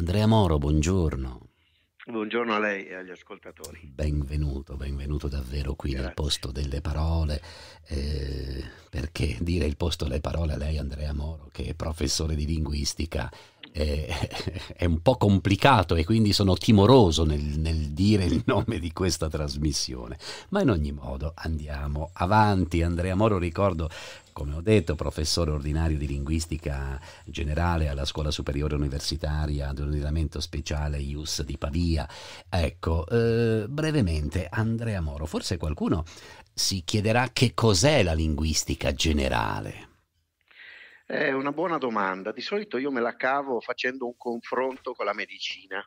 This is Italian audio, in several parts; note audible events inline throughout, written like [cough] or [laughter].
Andrea Moro, buongiorno. Buongiorno a lei e agli ascoltatori. Benvenuto, benvenuto davvero qui Grazie. nel posto delle parole. Eh, perché dire il posto delle parole a lei, Andrea Moro, che è professore di linguistica, eh, [laughs] è un po' complicato e quindi sono timoroso nel, nel, dire il nome di questa trasmissione. Ma in ogni modo andiamo avanti. Andrea Moro, ricordo come ho detto, professore ordinario di linguistica generale alla Scuola Superiore Universitaria dell'ordinamento speciale IUS di Pavia. Ecco, eh, brevemente, Andrea Moro, forse qualcuno si chiederà che cos'è la linguistica generale. È una buona domanda. Di solito io me la cavo facendo un confronto con la medicina.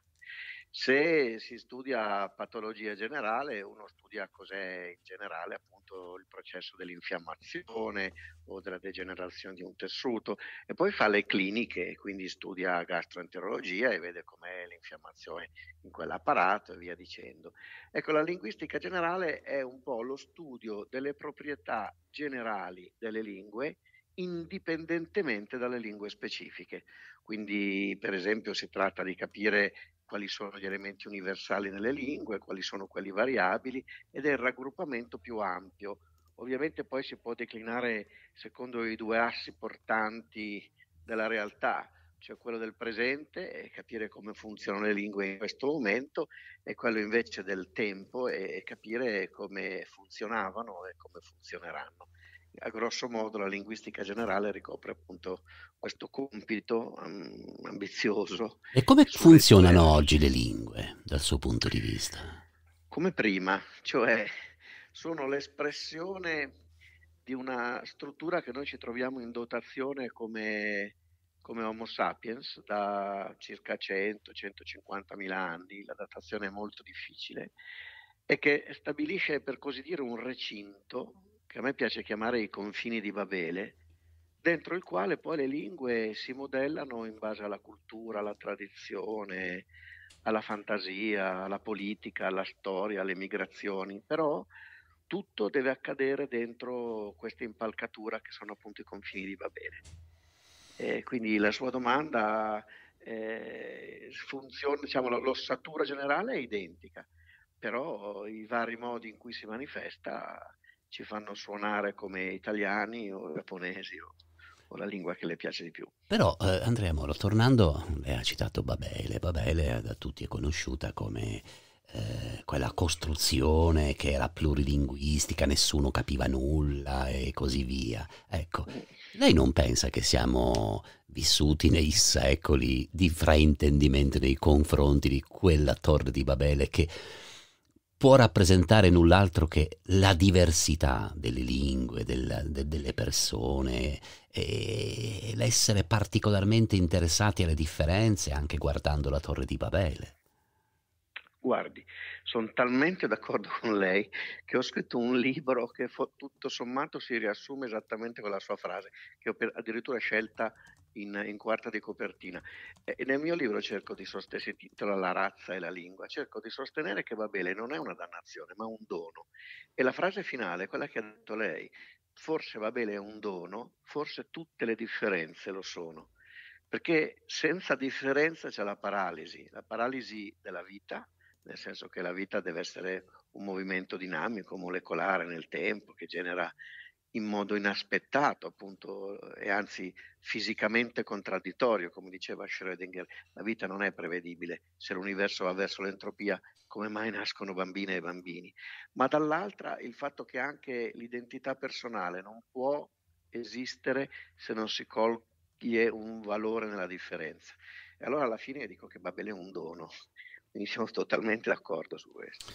Se si studia patologia generale, uno studia cos'è in generale appunto il processo dell'infiammazione o della degenerazione di un tessuto e poi fa le cliniche, quindi studia gastroenterologia e vede com'è l'infiammazione in quell'apparato e via dicendo. Ecco, la linguistica generale è un po' lo studio delle proprietà generali delle lingue indipendentemente dalle lingue specifiche. Quindi, per esempio, si tratta di capire quali sono gli elementi universali nelle lingue, quali sono quelli variabili ed è il raggruppamento più ampio. Ovviamente poi si può declinare secondo i due assi portanti della realtà, cioè quello del presente e capire come funzionano le lingue in questo momento e quello invece del tempo e capire come funzionavano e come funzioneranno a grosso modo la linguistica generale ricopre appunto questo compito um, ambizioso. E come funzionano quelle... oggi le lingue dal suo punto di vista? Come prima, cioè sono l'espressione di una struttura che noi ci troviamo in dotazione come, come Homo sapiens da circa 100-150 mila anni, la datazione è molto difficile, e che stabilisce per così dire un recinto che a me piace chiamare i confini di Babele, dentro il quale poi le lingue si modellano in base alla cultura, alla tradizione, alla fantasia, alla politica, alla storia, alle migrazioni, però tutto deve accadere dentro questa impalcatura che sono appunto i confini di Babele. E quindi la sua domanda, eh, funziona, diciamo, l'ossatura generale è identica, però i vari modi in cui si manifesta ci fanno suonare come italiani o giapponesi o, o la lingua che le piace di più. Però eh, Andrea Moro, tornando, lei ha citato Babele, Babele da tutti è conosciuta come eh, quella costruzione che era plurilinguistica, nessuno capiva nulla e così via. Ecco, lei non pensa che siamo vissuti nei secoli di fraintendimento nei confronti di quella torre di Babele che può rappresentare null'altro che la diversità delle lingue, del, de, delle persone e l'essere particolarmente interessati alle differenze anche guardando la torre di Babele. Guardi, sono talmente d'accordo con lei che ho scritto un libro che tutto sommato si riassume esattamente con la sua frase, che ho addirittura scelta in, in quarta di copertina. E nel mio libro cerco di sostenere, si titola La razza e la lingua, cerco di sostenere che va bene, non è una dannazione, ma un dono. E la frase finale, quella che ha detto lei, forse va bene è un dono, forse tutte le differenze lo sono. Perché senza differenza c'è la paralisi, la paralisi della vita, nel senso che la vita deve essere un movimento dinamico, molecolare nel tempo, che genera in modo inaspettato, appunto, e anzi fisicamente contraddittorio, come diceva Schrödinger. La vita non è prevedibile, se l'universo va verso l'entropia, come mai nascono bambine e bambini? Ma dall'altra il fatto che anche l'identità personale non può esistere se non si coglie un valore nella differenza. E allora alla fine dico che Babele è un dono, quindi siamo totalmente d'accordo su questo.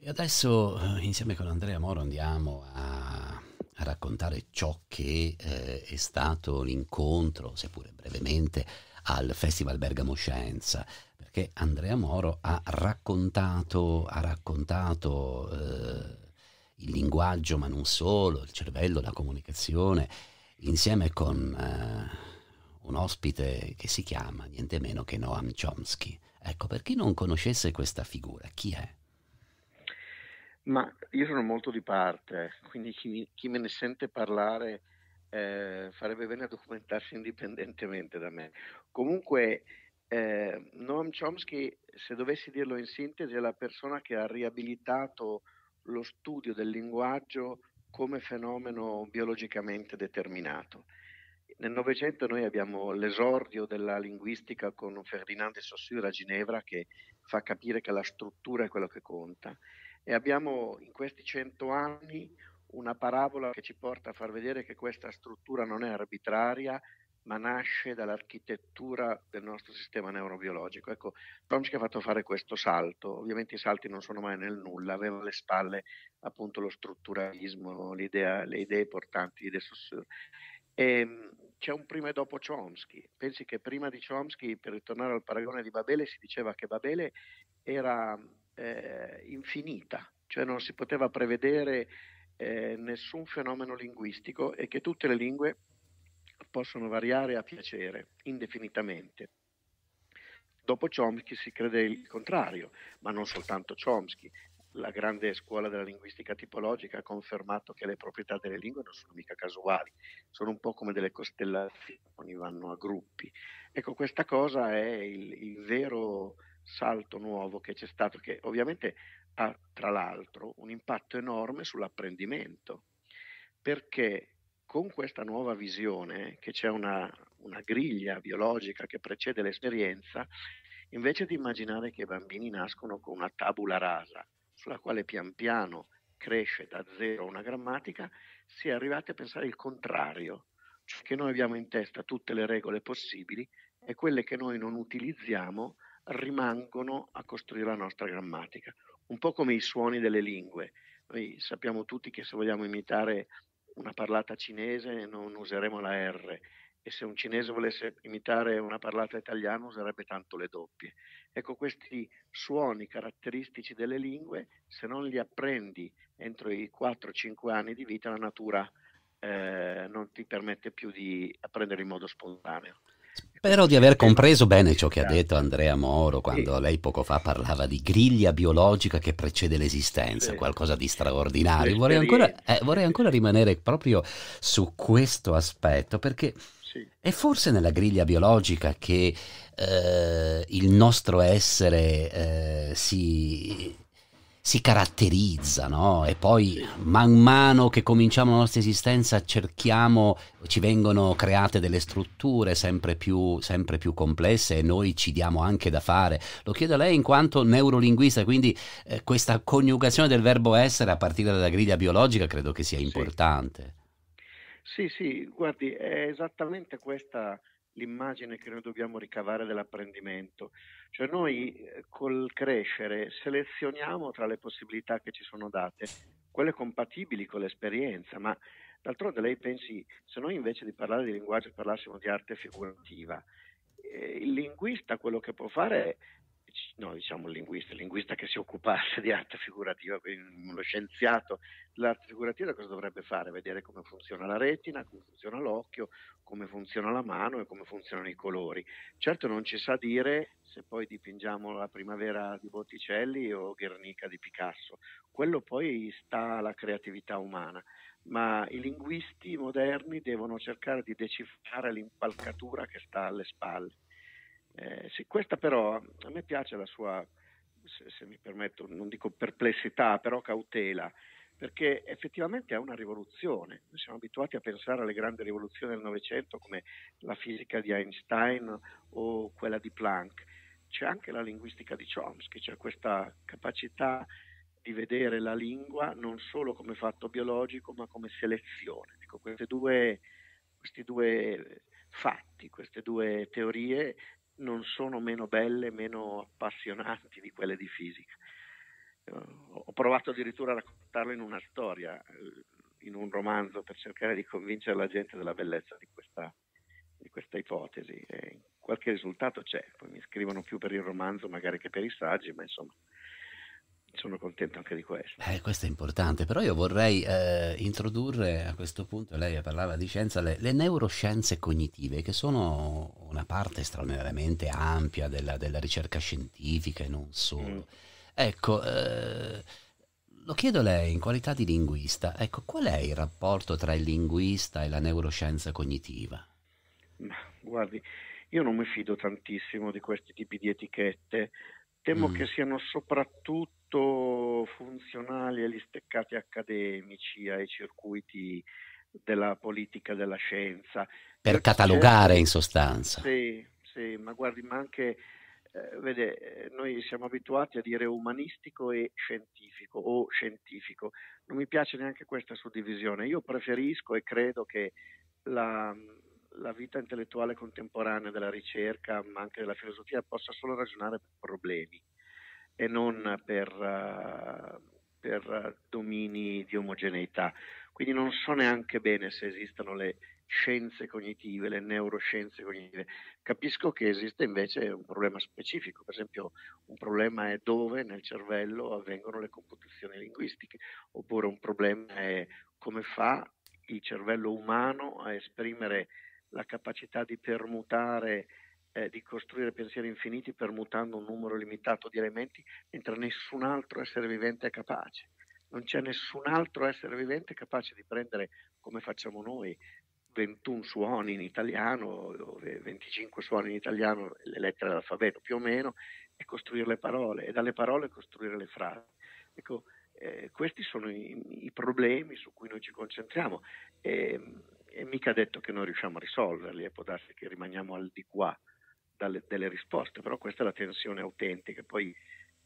E adesso eh, insieme con Andrea Moro andiamo a a raccontare ciò che eh, è stato l'incontro, seppure brevemente, al Festival Bergamo Scienza, perché Andrea Moro ha raccontato, ha raccontato eh, il linguaggio, ma non solo, il cervello, la comunicazione, insieme con eh, un ospite che si chiama niente meno che Noam Chomsky. Ecco, per chi non conoscesse questa figura, chi è? Ma io sono molto di parte, ecco, quindi chi, mi, chi me ne sente parlare eh, farebbe bene a documentarsi [laughs] indipendentemente da me. Comunque, eh, Noam Chomsky, se dovessi dirlo in sintesi, è la persona che ha riabilitato lo studio del linguaggio come fenomeno biologicamente determinato. Nel Novecento noi abbiamo l'esordio della linguistica con Ferdinand de Saussure a Ginevra che fa capire che la struttura è quello che conta. E abbiamo in questi cento anni una parabola che ci porta a far vedere che questa struttura non è arbitraria, ma nasce dall'architettura del nostro sistema neurobiologico. Ecco, Tomsky ha fatto fare questo salto, ovviamente i salti non sono mai nel nulla, aveva alle spalle appunto lo strutturalismo, le idee portanti di De Saussure. E, ehm, c'è un prima e dopo Chomsky. Pensi che prima di Chomsky, per ritornare al paragone di Babele, si diceva che Babele era eh, infinita, cioè non si poteva prevedere eh, nessun fenomeno linguistico e che tutte le lingue possono variare a piacere indefinitamente. Dopo Chomsky si crede il contrario, ma non soltanto Chomsky. La grande scuola della linguistica tipologica ha confermato che le proprietà delle lingue non sono mica casuali, sono un po' come delle costellazioni, vanno a gruppi. Ecco, questa cosa è il, il vero salto nuovo che c'è stato, che ovviamente ha tra l'altro un impatto enorme sull'apprendimento, perché con questa nuova visione, che c'è una, una griglia biologica che precede l'esperienza, invece di immaginare che i bambini nascono con una tabula rasa, sulla quale pian piano cresce da zero una grammatica, si è arrivati a pensare il contrario, cioè che noi abbiamo in testa tutte le regole possibili e quelle che noi non utilizziamo rimangono a costruire la nostra grammatica, un po' come i suoni delle lingue. Noi sappiamo tutti che se vogliamo imitare una parlata cinese non useremo la R e se un cinese volesse imitare una parlata italiana userebbe tanto le doppie. Ecco, questi suoni caratteristici delle lingue, se non li apprendi entro i 4-5 anni di vita, la natura eh, non ti permette più di apprendere in modo spontaneo. Spero di aver compreso bene ciò che ha detto Andrea Moro quando sì. lei poco fa parlava di griglia biologica che precede l'esistenza, sì. qualcosa di straordinario. Vorrei ancora, eh, vorrei ancora, rimanere proprio su questo aspetto perché sì. è forse nella griglia biologica che eh, il nostro essere eh, si si caratterizza, no? E poi man mano che cominciamo la nostra esistenza cerchiamo, ci vengono create delle strutture sempre più, sempre più complesse e noi ci diamo anche da fare. Lo chiedo a lei in quanto neurolinguista, quindi eh, questa coniugazione del verbo essere a partire dalla griglia biologica credo che sia importante. Sì, sì, sì guardi, è esattamente questa l'immagine che noi dobbiamo ricavare dell'apprendimento. Cioè noi eh, col crescere selezioniamo tra le possibilità che ci sono date quelle compatibili con l'esperienza, ma d'altronde lei pensi, se noi invece di parlare di linguaggio parlassimo di arte figurativa, eh, il linguista quello che può fare è no, diciamo il linguista, il linguista che si occupasse [laughs] di arte figurativa, quindi lo scienziato l'arte figurativa cosa dovrebbe fare? Vedere come funziona la retina, come funziona l'occhio, come funziona la mano e come funzionano i colori. Certo non ci sa dire se poi dipingiamo la primavera di Botticelli o Guernica di Picasso, quello poi sta alla creatività umana ma i linguisti moderni devono cercare di decifrare l'impalcatura che sta alle spalle. Eh, sì, questa però a me piace la sua, se, se, mi permetto, non dico perplessità, però cautela, perché effettivamente è una rivoluzione. Noi siamo abituati a pensare alle grandi rivoluzioni del Novecento come la fisica di Einstein o quella di Planck. C'è anche la linguistica di Chomsky, c'è questa capacità di vedere la lingua non solo come fatto biologico, ma come selezione. Ecco, due, questi due fatti, queste due teorie non sono meno belle, meno appassionanti di quelle di fisica. Eh, ho provato addirittura a raccontarlo in una storia, eh, in un romanzo, per cercare di convincere la gente della bellezza di questa, di questa ipotesi. E qualche risultato c'è, poi mi scrivono più per il romanzo magari che per i saggi, ma insomma sono contento anche di questo. Eh, questo è importante, però io vorrei eh, introdurre a questo punto, lei parlava di scienza, le, le, neuroscienze cognitive, che sono una parte straordinariamente ampia della, della ricerca scientifica e non solo. Mm. Ecco, eh, lo chiedo a lei in qualità di linguista, ecco, qual è il rapporto tra il linguista e la neuroscienza cognitiva? Ma, guardi, io non mi fido tantissimo di questi tipi di etichette temo mm. che siano soprattutto funzionali agli steccati accademici, ai circuiti della politica della scienza. Per certo, catalogare certo. in sostanza. Sì, sì, ma guardi, ma anche, eh, vede, eh, noi siamo abituati a dire umanistico e scientifico o scientifico, non mi piace neanche questa suddivisione, io preferisco e credo che la, la vita intellettuale contemporanea della ricerca, ma anche della filosofia, possa solo ragionare per problemi e non per, eh, per domini di omogeneità. Quindi non so neanche bene se esistano le scienze cognitive, le neuroscienze cognitive. Capisco che esiste invece un problema specifico, per esempio un problema è dove nel cervello avvengono le computazioni linguistiche, oppure un problema è come fa il cervello umano a esprimere la capacità di permutare, eh, di costruire pensieri infiniti permutando un numero limitato di elementi, mentre nessun altro essere vivente è capace. Non c'è nessun altro essere vivente capace di prendere, come facciamo noi, 21 suoni in italiano, 25 suoni in italiano, le lettere dell'alfabeto più o meno, e costruire le parole, e dalle parole costruire le frasi. Ecco, eh, questi sono i, i, problemi su cui noi ci concentriamo. Eh, è mica detto che noi riusciamo a risolverli e può darsi che rimaniamo al di qua dalle, delle risposte, però questa è la tensione autentica, poi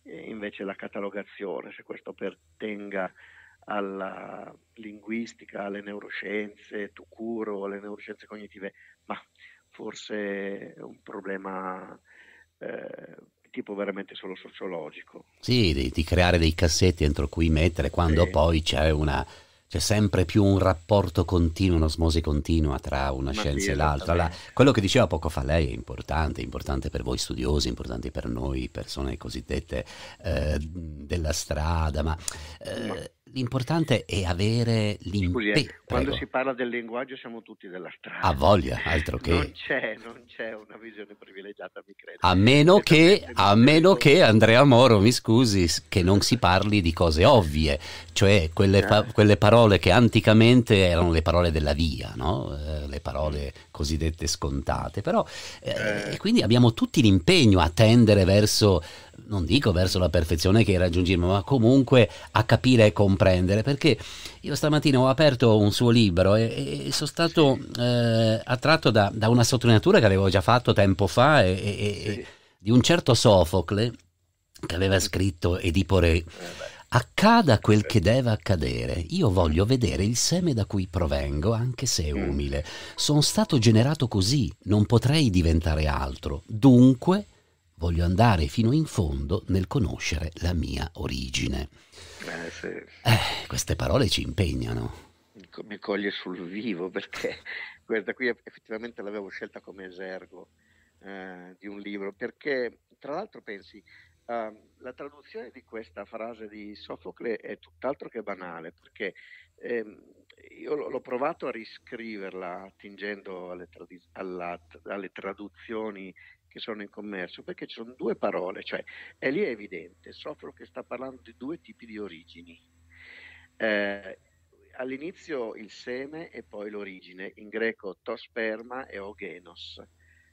eh, invece la catalogazione, se questo pertenga alla linguistica, alle neuroscienze, Tucuro, alle neuroscienze cognitive, ma forse è un problema eh, tipo veramente solo sociologico. Sì, di, di, creare dei cassetti entro cui mettere quando sì. poi c'è una c'è sempre più un rapporto continuo, un'osmosi continua tra una Ma scienza e l'altra. La, quello che diceva poco fa lei è importante, è importante per voi studiosi, importante per noi persone cosiddette eh, della strada. Ma, eh, Ma L'importante è avere l'impegno. Eh, quando si parla del linguaggio siamo tutti della strada. A voglia, altro che. Non c'è, non c'è una visione privilegiata, mi credo. A meno, che, a meno che, Andrea Moro, mi scusi, che non si parli di cose ovvie, cioè quelle, pa eh. quelle parole che anticamente erano le parole della via, no? eh, le parole cosiddette scontate. Però, eh, eh. quindi abbiamo tutti l'impegno a tendere verso non dico verso la perfezione che raggiungiamo, ma comunque a capire e comprendere, perché io stamattina ho aperto un suo libro e, e sono stato eh, attratto da, da, una sottolineatura che avevo già fatto tempo fa e, e, sì. di un certo Sofocle che aveva scritto Edipo Re. Eh, Accada quel che deve accadere, io voglio mm. vedere il seme da cui provengo, anche se è mm. umile. Sono stato generato così, non potrei diventare altro. Dunque, voglio andare fino in fondo nel conoscere la mia origine. Eh, sì. eh, queste parole ci impegnano. Mi coglie sul vivo perché questa [laughs] qui effettivamente l'avevo scelta come esergo eh, di un libro, perché tra l'altro pensi, ehm, la traduzione di questa frase di Sofocle è tutt'altro che banale, perché ehm, io l'ho provato a riscriverla attingendo alle, tradi- alla, alle traduzioni che sono in commercio, perché ci sono due parole, cioè è lì è evidente, soffro che sta parlando di due tipi di origini. Eh, all'inizio il seme e poi l'origine, in greco tosperma e o Genos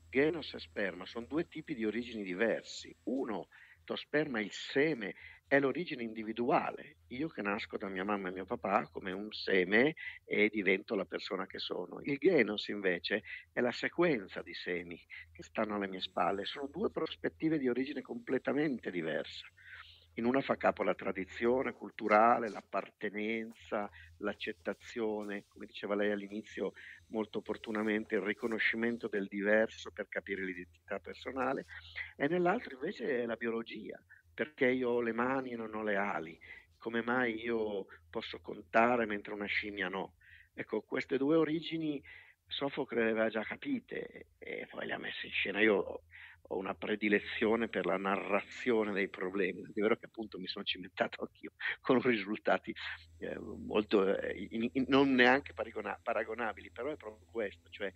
Genos e sperma sono due tipi di origini diversi. Uno, tosperma è il seme è l'origine individuale. Io che nasco da mia mamma e mio papà come un seme e divento la persona che sono. Il genos invece è la sequenza di semi che stanno alle mie spalle. Sono due prospettive di origine completamente diverse. In una fa capo la tradizione culturale, l'appartenenza, l'accettazione, come diceva lei all'inizio molto opportunamente, il riconoscimento del diverso per capire l'identità personale, e nell'altra invece è la biologia, perché io ho le mani e non ho le ali, come mai io posso contare mentre una scimmia no. Ecco, queste due origini Sofocle le aveva già capite e poi le ha messe in scena. Io ho una predilezione per la narrazione dei problemi, è vero che appunto mi sono cimentato anch'io con [laughs] risultati eh, molto, eh, in, in, non neanche paragona- paragonabili, però è proprio questo, cioè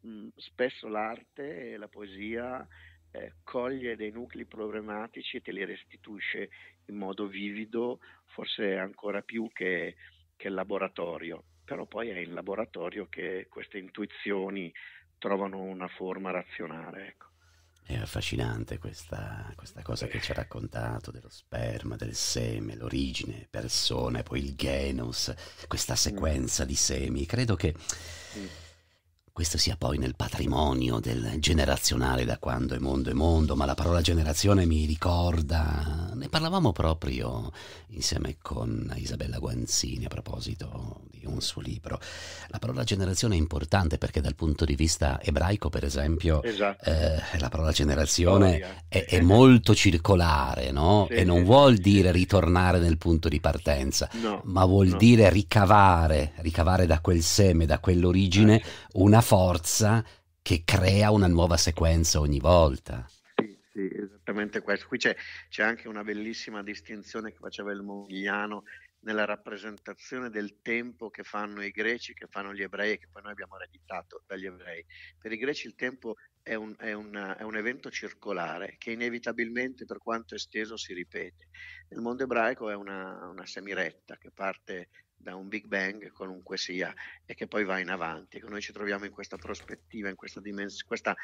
mh, spesso l'arte e la poesia eh, coglie dei nuclei problematici e te li restituisce in modo vivido, forse ancora più che, che il laboratorio. Però poi è in laboratorio che queste intuizioni trovano una forma razionale. Ecco. È affascinante questa, questa cosa che ci ha raccontato dello sperma, del seme, l'origine, persone, poi il genus, questa mm. sequenza di semi. Credo che... Mm questo sia poi nel patrimonio del generazionale da quando è mondo è mondo, ma la parola generazione mi ricorda, ne parlavamo proprio insieme con Isabella Guanzini a proposito di un suo libro. La parola generazione è importante perché dal punto di vista ebraico, per esempio, esatto. eh, la parola generazione è, è, molto circolare, no? Sì, e non vuol dire ritornare nel punto di partenza, no, ma vuol no. dire ricavare, ricavare da quel seme, da quell'origine, eh. una forza che crea una nuova sequenza ogni volta. Sì, sì, esattamente questo. Qui c'è, c'è anche una bellissima distinzione che faceva il Mogliano nella rappresentazione del tempo che fanno i greci, che fanno gli ebrei, che poi noi abbiamo ereditato dagli ebrei. Per i greci il tempo è un, è, un, è un, evento circolare che inevitabilmente, per quanto esteso, si ripete. Nel mondo ebraico è una, una semiretta che parte da un Big Bang qualunque sia e che poi va in avanti. Ecco, noi ci troviamo in questa prospettiva, in questa, dimensione, questa,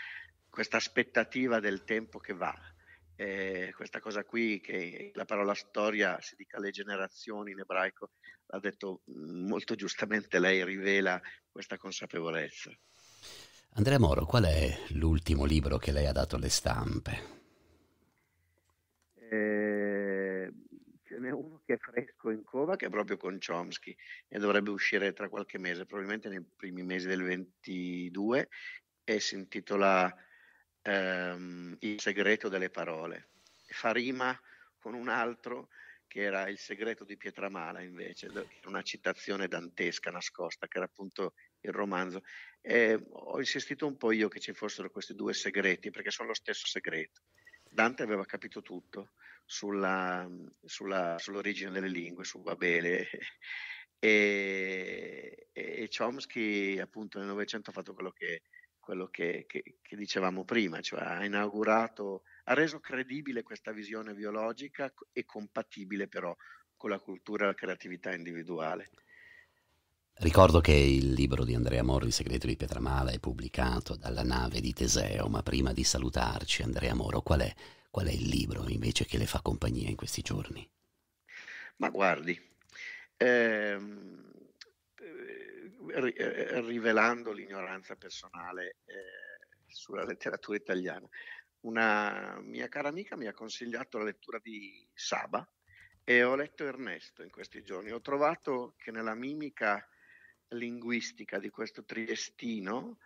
questa aspettativa del tempo che va. Eh, questa cosa qui, che la parola storia si dica le generazioni in ebraico, l'ha detto mm, molto giustamente lei, rivela questa consapevolezza. Andrea Moro, qual è l'ultimo libro che lei ha dato alle stampe? Eh, ce n'è uno che è fresco in cova, che è proprio con Chomsky e dovrebbe uscire tra qualche mese, probabilmente nei primi mesi del 22, e si intitola ehm, Il segreto delle parole. Fa rima con un altro che era Il segreto di Pietramala invece, una citazione dantesca nascosta, che era appunto il romanzo. E ho insistito un po' io che ci fossero questi due segreti, perché sono lo stesso segreto. Dante aveva capito tutto sulla, sulla, sull'origine delle lingue, su Babele. E, e, Chomsky appunto nel Novecento ha fatto quello, che, quello che, che, che, dicevamo prima, cioè ha inaugurato, ha reso credibile questa visione biologica e compatibile però con la cultura e la creatività individuale. Ricordo che il libro di Andrea Moro, Il segreto di Pietramala, è pubblicato dalla nave di Teseo, ma prima di salutarci, Andrea Moro, qual è, qual è il libro invece che le fa compagnia in questi giorni? Ma guardi, ehm, eh, eh, rivelando l'ignoranza personale eh, sulla letteratura italiana, una mia cara amica mi ha consigliato la lettura di Saba e ho letto Ernesto in questi giorni. Ho trovato che nella mimica linguistica di questo triestino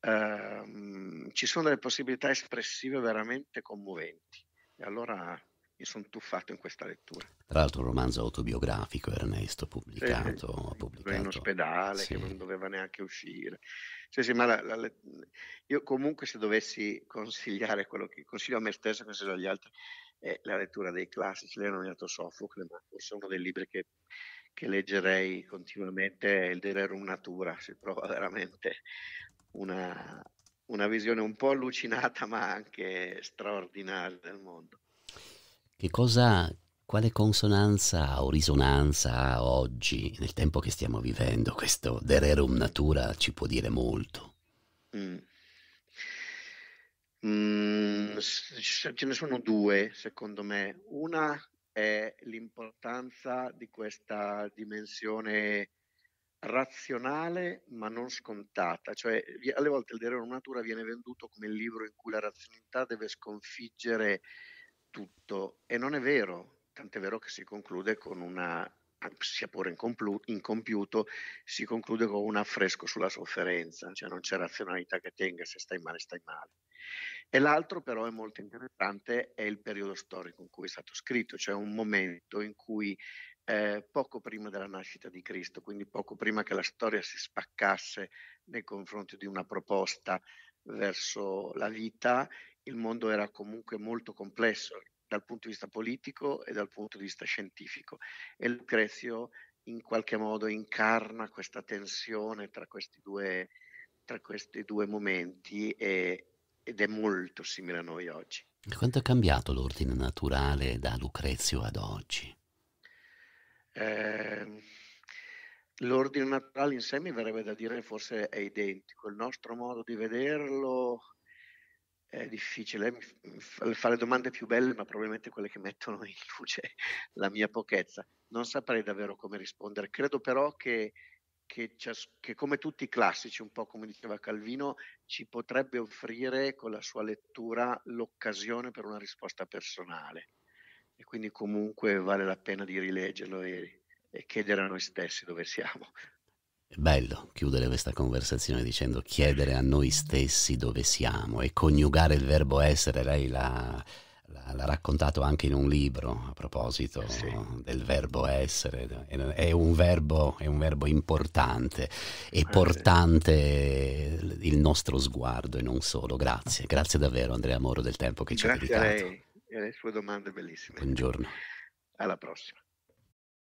ehm, ci sono delle possibilità espressive veramente commoventi. E allora mi sono tuffato in questa lettura. Tra l'altro un romanzo autobiografico, Ernesto, pubblicato... Sì, pubblicato. In ospedale, sì. che non doveva neanche uscire. Sì, sì, ma la, la, io comunque se dovessi consigliare quello che consiglio a me stesso, consiglio agli altri, è la lettura dei classici. Lei ha nominato Sofocle, ma forse uno dei libri che che leggerei continuamente è il Dererum Natura, si trova veramente una, una visione un po' allucinata ma anche straordinaria del mondo. Che cosa, quale consonanza o risonanza ha oggi, nel tempo che stiamo vivendo, questo Dererum Natura ci può dire molto? Mm. Mm, ce ne sono due, secondo me. Una è l'importanza di questa dimensione razionale ma non scontata, cioè alle volte il De Reno Natura viene venduto come il libro in cui la razionalità deve sconfiggere tutto e non è vero, tant'è vero che si conclude con una, sia pure incompiuto, si conclude con un affresco sulla sofferenza, cioè non c'è razionalità che tenga, se stai male stai male. E l'altro però è molto interessante, è il periodo storico in cui è stato scritto, cioè un momento in cui eh, poco prima della nascita di Cristo, quindi poco prima che la storia si spaccasse nei confronti di una proposta verso la vita, il mondo era comunque molto complesso dal punto di vista politico e dal punto di vista scientifico e Lucrezio in qualche modo incarna questa tensione tra questi due, tra questi due momenti e, ed è molto simile a noi oggi. Quanto è cambiato l'ordine naturale da Lucrezio ad oggi? Eh, l'ordine naturale in sé mi verrebbe da dire forse è identico, il nostro modo di vederlo è difficile, Fare domande più belle ma probabilmente quelle che mettono in luce [laughs] la mia pochezza. Non saprei davvero come rispondere, credo però che che, che, come tutti i classici, un po' come diceva Calvino, ci potrebbe offrire con la sua lettura l'occasione per una risposta personale. E quindi comunque vale la pena di rileggerlo e, e chiedere a noi stessi dove siamo. È bello chiudere questa conversazione dicendo chiedere a noi stessi dove siamo e coniugare il verbo essere, lei la l'ha raccontato anche in un libro a proposito eh, sì. del verbo essere, è un verbo, è un verbo importante e eh, portante il nostro sguardo e non solo. Grazie, grazie davvero Andrea Moro del tempo che ci ha dedicato. Grazie a lei e alle sue domande bellissime. Buongiorno. Alla prossima.